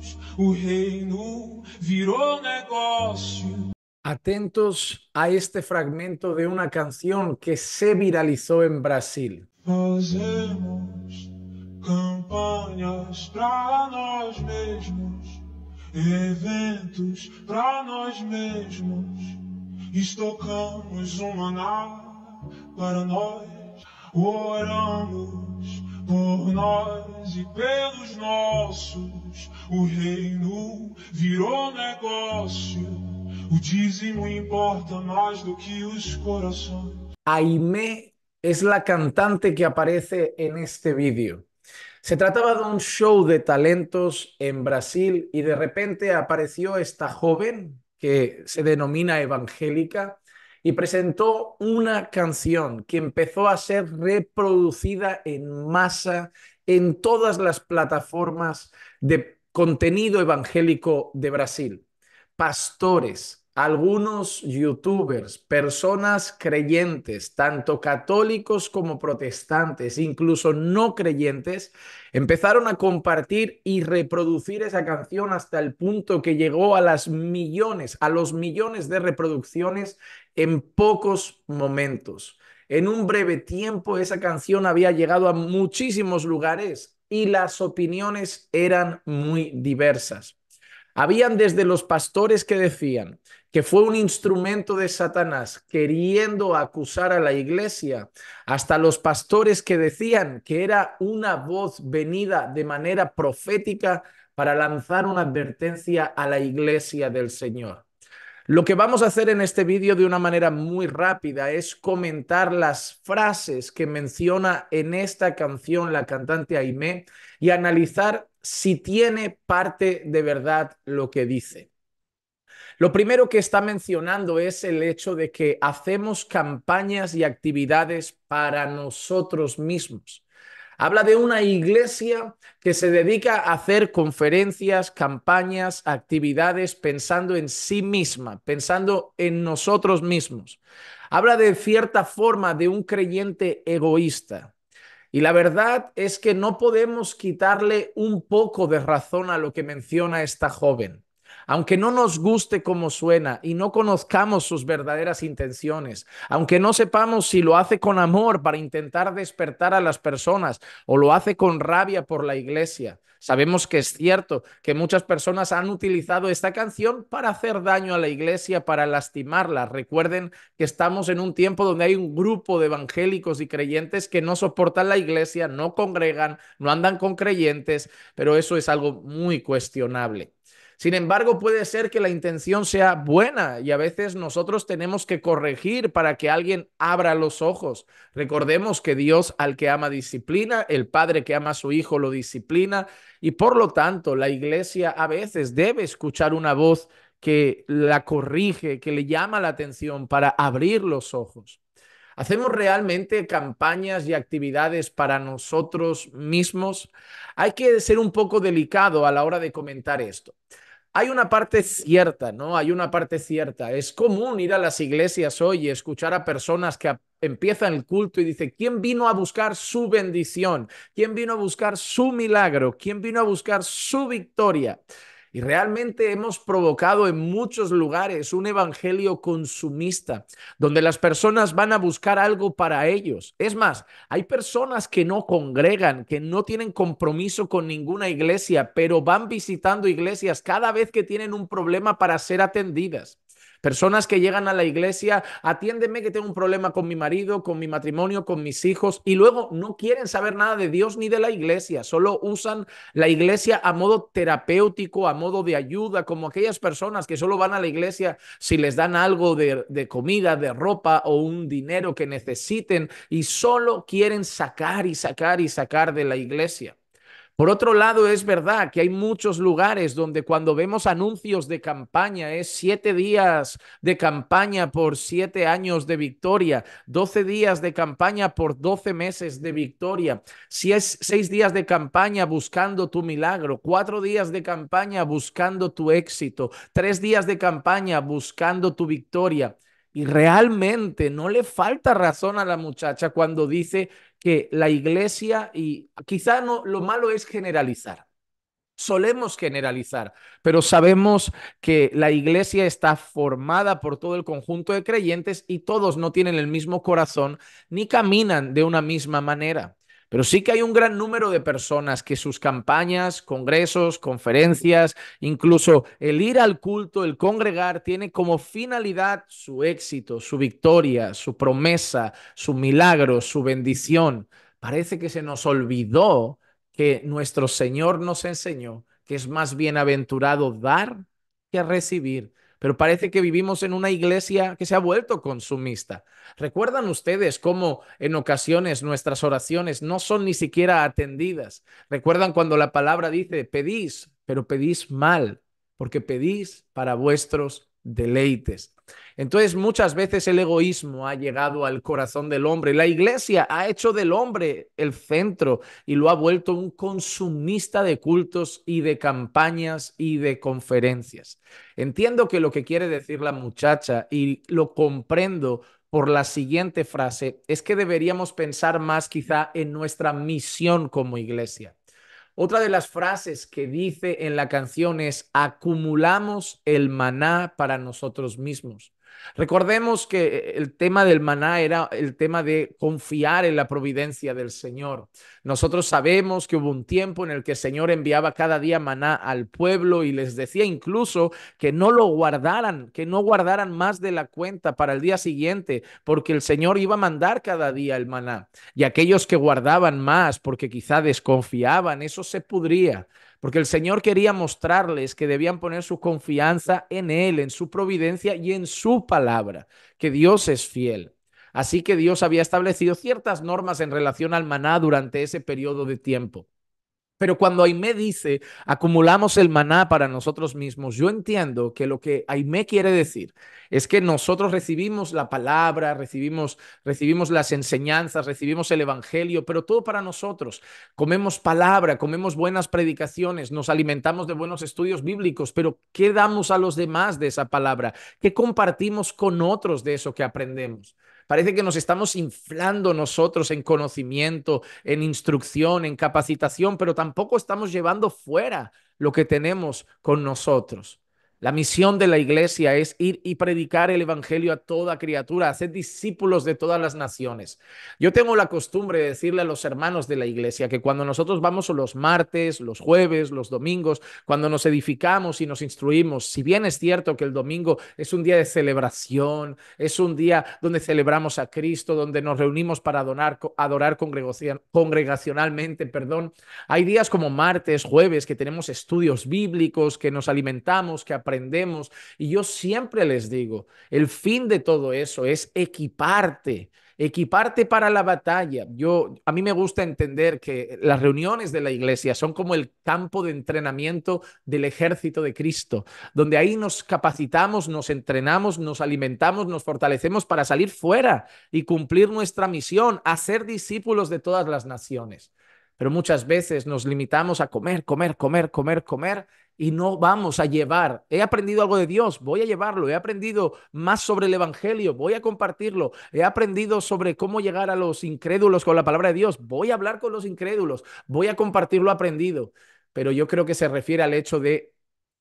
negócios, o reino virou negócio. Atentos a este fragmento de uma canção que se viralizou em Brasil. Fazemos campanhas para nós mesmos, eventos para nós mesmos, estocamos o maná para nós, oramos por nós e pelos nossos. O reino virou negócio. O dízimo importa más do que los corazones. Aime es la cantante que aparece en este vídeo. Se trataba de un show de talentos en Brasil y de repente apareció esta joven que se denomina evangélica y presentó una canción que empezó a ser reproducida en masa en todas las plataformas de contenido evangélico de Brasil. Pastores, algunos youtubers, personas creyentes, tanto católicos como protestantes, incluso no creyentes, empezaron a compartir y reproducir esa canción hasta el punto que llegó a las millones, a los millones de reproducciones en pocos momentos. En un breve tiempo esa canción había llegado a muchísimos lugares y las opiniones eran muy diversas. Habían desde los pastores que decían que fue un instrumento de Satanás queriendo acusar a la iglesia, hasta los pastores que decían que era una voz venida de manera profética para lanzar una advertencia a la iglesia del Señor. Lo que vamos a hacer en este vídeo de una manera muy rápida es comentar las frases que menciona en esta canción la cantante Aimé y analizar si tiene parte de verdad lo que dice. Lo primero que está mencionando es el hecho de que hacemos campañas y actividades para nosotros mismos. Habla de una iglesia que se dedica a hacer conferencias, campañas, actividades pensando en sí misma, pensando en nosotros mismos. Habla de cierta forma de un creyente egoísta. Y la verdad es que no podemos quitarle un poco de razón a lo que menciona esta joven aunque no nos guste cómo suena y no conozcamos sus verdaderas intenciones, aunque no sepamos si lo hace con amor para intentar despertar a las personas o lo hace con rabia por la iglesia. Sabemos que es cierto que muchas personas han utilizado esta canción para hacer daño a la iglesia, para lastimarla. Recuerden que estamos en un tiempo donde hay un grupo de evangélicos y creyentes que no soportan la iglesia, no congregan, no andan con creyentes, pero eso es algo muy cuestionable. Sin embargo, puede ser que la intención sea buena y a veces nosotros tenemos que corregir para que alguien abra los ojos. Recordemos que Dios al que ama disciplina, el padre que ama a su hijo lo disciplina y por lo tanto la iglesia a veces debe escuchar una voz que la corrige, que le llama la atención para abrir los ojos. ¿Hacemos realmente campañas y actividades para nosotros mismos? Hay que ser un poco delicado a la hora de comentar esto. Hay una parte cierta, ¿no? Hay una parte cierta. Es común ir a las iglesias hoy y escuchar a personas que empiezan el culto y dicen, ¿quién vino a buscar su bendición? ¿Quién vino a buscar su milagro? ¿Quién vino a buscar su victoria? Y realmente hemos provocado en muchos lugares un evangelio consumista, donde las personas van a buscar algo para ellos. Es más, hay personas que no congregan, que no tienen compromiso con ninguna iglesia, pero van visitando iglesias cada vez que tienen un problema para ser atendidas. Personas que llegan a la iglesia, atiéndeme que tengo un problema con mi marido, con mi matrimonio, con mis hijos, y luego no quieren saber nada de Dios ni de la iglesia, solo usan la iglesia a modo terapéutico, a modo de ayuda, como aquellas personas que solo van a la iglesia si les dan algo de, comida, de ropa o un dinero que necesiten y solo quieren sacar y sacar y sacar de la iglesia. Por otro lado, es verdad que hay muchos lugares donde cuando vemos anuncios de campaña es siete días de campaña por siete años de victoria, doce días de campaña por doce meses de victoria, si es seis días de campaña buscando tu milagro, cuatro días de campaña buscando tu éxito, tres días de campaña buscando tu victoria. Y realmente no le falta razón a la muchacha cuando dice que la iglesia, y quizá no, lo malo es generalizar, solemos generalizar, pero sabemos que la iglesia está formada por todo el conjunto de creyentes y todos no tienen el mismo corazón ni caminan de una misma manera. Pero sí que hay un gran número de personas que sus campañas, congresos, conferencias, incluso el ir al culto, el congregar, tiene como finalidad su éxito, su victoria, su promesa, su milagro, su bendición. Parece que se nos olvidó que nuestro Señor nos enseñó que es más bienaventurado dar que recibir pero parece que vivimos en una iglesia que se ha vuelto consumista. ¿Recuerdan ustedes cómo en ocasiones nuestras oraciones no son ni siquiera atendidas? ¿Recuerdan cuando la palabra dice, pedís, pero pedís mal, porque pedís para vuestros deleites. Entonces muchas veces el egoísmo ha llegado al corazón del hombre. La iglesia ha hecho del hombre el centro y lo ha vuelto un consumista de cultos y de campañas y de conferencias. Entiendo que lo que quiere decir la muchacha y lo comprendo por la siguiente frase es que deberíamos pensar más quizá en nuestra misión como iglesia. Otra de las frases que dice en la canción es, acumulamos el maná para nosotros mismos. Recordemos que el tema del maná era el tema de confiar en la providencia del Señor. Nosotros sabemos que hubo un tiempo en el que el Señor enviaba cada día maná al pueblo y les decía incluso que no lo guardaran, que no guardaran más de la cuenta para el día siguiente, porque el Señor iba a mandar cada día el maná. Y aquellos que guardaban más porque quizá desconfiaban, eso se pudría porque el Señor quería mostrarles que debían poner su confianza en Él, en su providencia y en su palabra, que Dios es fiel. Así que Dios había establecido ciertas normas en relación al maná durante ese periodo de tiempo. Pero cuando Aime dice, acumulamos el maná para nosotros mismos, yo entiendo que lo que Aime quiere decir es que nosotros recibimos la palabra, recibimos, recibimos las enseñanzas, recibimos el evangelio, pero todo para nosotros. Comemos palabra, comemos buenas predicaciones, nos alimentamos de buenos estudios bíblicos, pero ¿qué damos a los demás de esa palabra? ¿Qué compartimos con otros de eso que aprendemos? Parece que nos estamos inflando nosotros en conocimiento, en instrucción, en capacitación, pero tampoco estamos llevando fuera lo que tenemos con nosotros. La misión de la iglesia es ir y predicar el Evangelio a toda criatura, hacer discípulos de todas las naciones. Yo tengo la costumbre de decirle a los hermanos de la iglesia que cuando nosotros vamos los martes, los jueves, los domingos, cuando nos edificamos y nos instruimos, si bien es cierto que el domingo es un día de celebración, es un día donde celebramos a Cristo, donde nos reunimos para adorar, congregacionalmente, perdón, hay días como martes, jueves, que tenemos estudios bíblicos, que nos alimentamos, que aprendemos aprendemos. Y yo siempre les digo, el fin de todo eso es equiparte equiparte para la batalla. Yo a mí me gusta entender que las reuniones de la iglesia son como el campo de entrenamiento del ejército de Cristo, donde ahí nos capacitamos, nos entrenamos, nos alimentamos, nos fortalecemos para salir fuera y cumplir nuestra misión, hacer discípulos de todas las naciones. Pero muchas veces nos limitamos a comer, comer, comer, comer, comer y no vamos a llevar. He aprendido algo de Dios, voy a llevarlo. He aprendido más sobre el Evangelio, voy a compartirlo. He aprendido sobre cómo llegar a los incrédulos con la palabra de Dios. Voy a hablar con los incrédulos, voy a compartir lo aprendido. Pero yo creo que se refiere al hecho de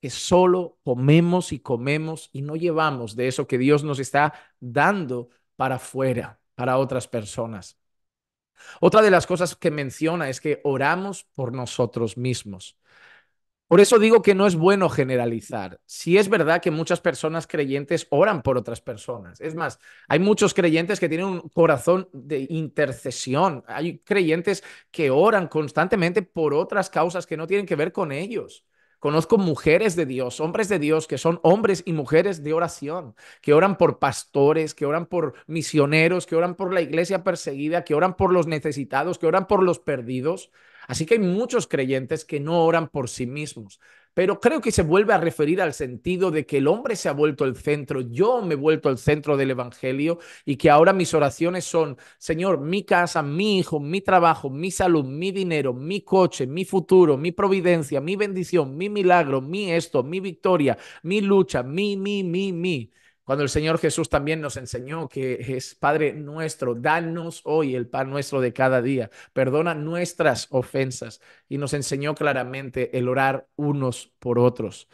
que solo comemos y comemos y no llevamos de eso que Dios nos está dando para afuera, para otras personas. Otra de las cosas que menciona es que oramos por nosotros mismos. Por eso digo que no es bueno generalizar. Si es verdad que muchas personas creyentes oran por otras personas. Es más, hay muchos creyentes que tienen un corazón de intercesión. Hay creyentes que oran constantemente por otras causas que no tienen que ver con ellos. Conozco mujeres de Dios, hombres de Dios, que son hombres y mujeres de oración, que oran por pastores, que oran por misioneros, que oran por la iglesia perseguida, que oran por los necesitados, que oran por los perdidos. Así que hay muchos creyentes que no oran por sí mismos, pero creo que se vuelve a referir al sentido de que el hombre se ha vuelto el centro, yo me he vuelto el centro del Evangelio y que ahora mis oraciones son, Señor, mi casa, mi hijo, mi trabajo, mi salud, mi dinero, mi coche, mi futuro, mi providencia, mi bendición, mi milagro, mi esto, mi victoria, mi lucha, mi, mi, mi, mi. Cuando el Señor Jesús también nos enseñó que es Padre nuestro, danos hoy el pan nuestro de cada día, perdona nuestras ofensas y nos enseñó claramente el orar unos por otros.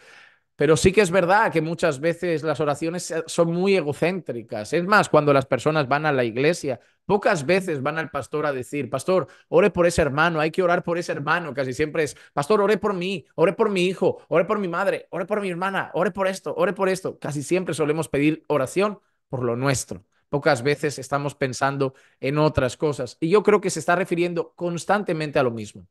Pero sí que es verdad que muchas veces las oraciones eh, son muy egocéntricas. Es más, cuando las personas van a la iglesia, pocas veces van al pastor a decir, pastor, ore por ese hermano, hay que orar por ese hermano. Casi siempre es, pastor, ore por mí, ore por mi hijo, ore por mi madre, ore por mi hermana, ore por esto, ore por esto. Casi siempre solemos pedir oración por lo nuestro. Pocas veces estamos pensando en otras cosas. Y yo creo que se está refiriendo constantemente a lo mismo,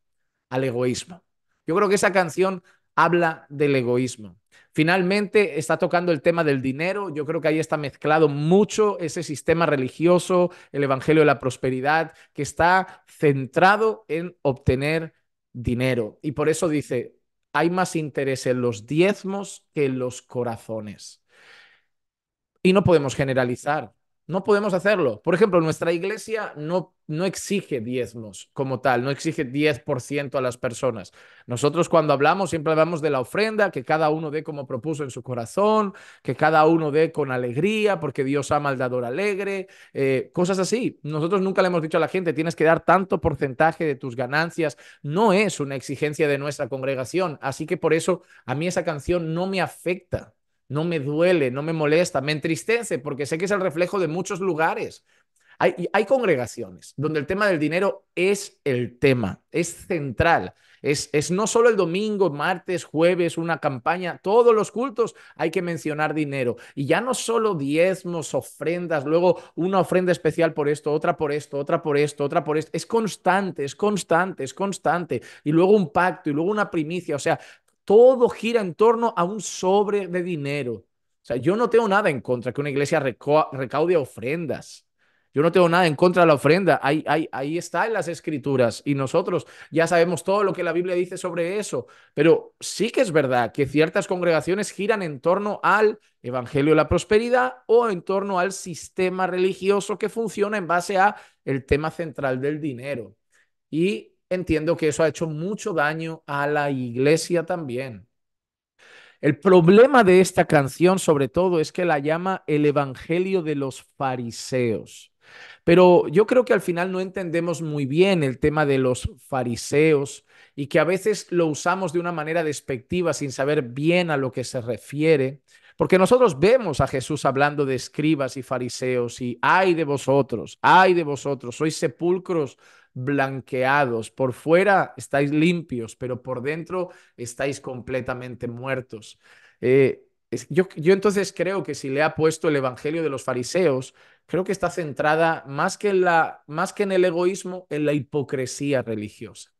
al egoísmo. Yo creo que esa canción habla del egoísmo. Finalmente, está tocando el tema del dinero. Yo creo que ahí está mezclado mucho ese sistema religioso, el Evangelio de la Prosperidad, que está centrado en obtener dinero. Y por eso dice, hay más interés en los diezmos que en los corazones. Y no podemos generalizar. No podemos hacerlo. Por ejemplo, nuestra iglesia no, no exige diezmos como tal, no exige 10% a las personas. Nosotros cuando hablamos siempre hablamos de la ofrenda, que cada uno dé como propuso en su corazón, que cada uno dé con alegría, porque Dios ama al dador alegre, eh, cosas así. Nosotros nunca le hemos dicho a la gente, tienes que dar tanto porcentaje de tus ganancias. No es una exigencia de nuestra congregación. Así que por eso a mí esa canción no me afecta no me duele, no me molesta, me entristece, porque sé que es el reflejo de muchos lugares. Hay, congregaciones donde el tema del dinero es el tema, es central. Es, es, no solo el domingo, martes, jueves, una campaña, todos los cultos hay que mencionar dinero. Y ya no solo diezmos, ofrendas, luego una ofrenda especial por esto, otra por esto, otra por esto, otra por esto. Es constante, es constante, es constante. Y luego un pacto y luego una primicia. O sea, todo gira en torno a un sobre de dinero. O sea, yo no tengo nada en contra que una iglesia recaude ofrendas. Yo no tengo nada en contra de la ofrenda. Ahí, está en las escrituras y nosotros ya sabemos todo lo que la Biblia dice sobre eso. Pero sí que es verdad que ciertas congregaciones giran en torno al Evangelio de la Prosperidad o en torno al sistema religioso que funciona en base a el tema central del dinero. Y entiendo que eso ha hecho mucho daño a la iglesia también. El problema de esta canción sobre todo es que la llama el Evangelio de los Fariseos. Pero yo creo que al final no entendemos muy bien el tema de los fariseos y que a veces lo usamos de una manera despectiva sin saber bien a lo que se refiere, porque nosotros vemos a Jesús hablando de escribas y fariseos y ay de vosotros, ay de vosotros, sois sepulcros blanqueados. Por fuera estáis limpios, pero por dentro estáis completamente muertos. Eh, yo, entonces creo que si le ha puesto el Evangelio de los Fariseos, creo que está centrada más que en, la, más que en el egoísmo, en la hipocresía religiosa.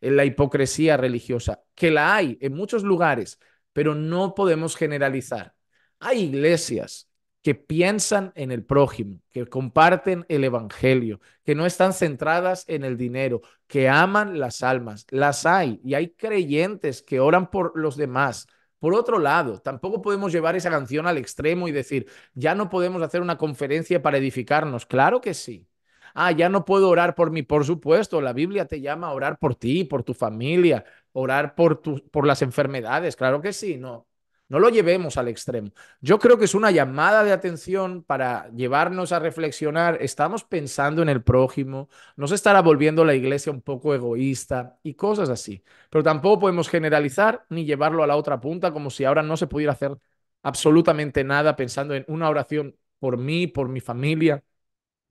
En la hipocresía religiosa, que la hay en muchos lugares, pero no podemos generalizar. Hay iglesias que piensan en el prójimo, que comparten el Evangelio, que no están centradas en el dinero, que aman las almas. Las hay y hay creyentes que oran por los demás. Por otro lado, tampoco podemos llevar esa canción al extremo y decir, ya no podemos hacer una conferencia para edificarnos. Claro que sí. Ah, ya no puedo orar por mí. Por supuesto, la Biblia te llama a orar por ti, por tu familia, orar por, tu, por las enfermedades. Claro que sí, no. No lo llevemos al extremo. Yo creo que es una llamada de atención para llevarnos a reflexionar. Estamos pensando en el prójimo, nos estará volviendo la iglesia un poco egoísta y cosas así. Pero tampoco podemos generalizar ni llevarlo a la otra punta como si ahora no se pudiera hacer absolutamente nada pensando en una oración por mí, por mi familia,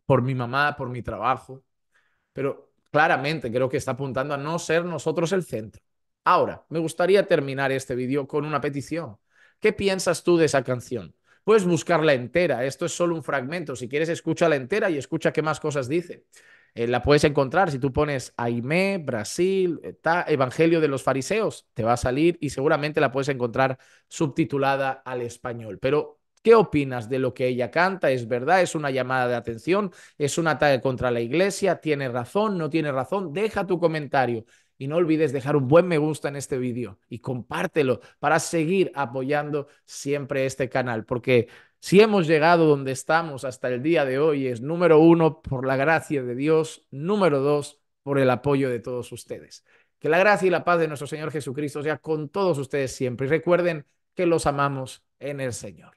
por mi mamá, por mi trabajo. Pero claramente creo que está apuntando a no ser nosotros el centro. Ahora, me gustaría terminar este vídeo con una petición. ¿Qué piensas tú de esa canción? Puedes buscarla entera, esto es solo un fragmento, si quieres escúchala entera y escucha qué más cosas dice. Eh, la puedes encontrar si tú pones aime Brasil, Está eh, Evangelio de los Fariseos, te va a salir y seguramente la puedes encontrar subtitulada al español. Pero ¿Qué opinas de lo que ella canta? ¿Es verdad? ¿Es una llamada de atención? ¿Es un ataque contra la iglesia? ¿Tiene razón? ¿No tiene razón? Deja tu comentario y no olvides dejar un buen me gusta en este vídeo y compártelo para seguir apoyando siempre este canal, porque si hemos llegado donde estamos hasta el día de hoy es número uno por la gracia de Dios, número dos por el apoyo de todos ustedes. Que la gracia y la paz de nuestro Señor Jesucristo sea con todos ustedes siempre. Y recuerden que los amamos en el Señor.